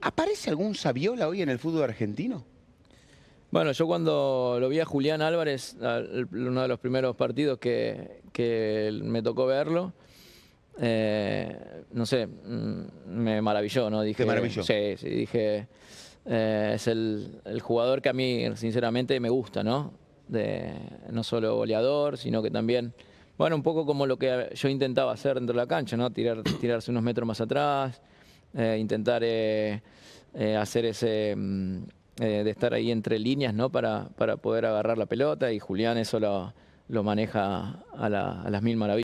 ¿Aparece algún sabiola hoy en el fútbol argentino? Bueno, yo cuando lo vi a Julián Álvarez, uno de los primeros partidos que, me tocó verlo, eh, no sé, mm, me maravilló, ¿no? Dije, ¿Te Sí, sí, dije, eh, es el, jugador que a mí, sinceramente, me gusta, ¿no? De, no solo goleador, sino que también, bueno, un poco como lo que yo intentaba hacer dentro de la cancha, ¿no? Tirar, tirarse unos metros más atrás, eh, intentar eh, eh, hacer ese... Mm, de estar ahí entre líneas, ¿no? Para, poder agarrar la pelota y Julián eso lo, lo maneja a, la, a las mil maravillas.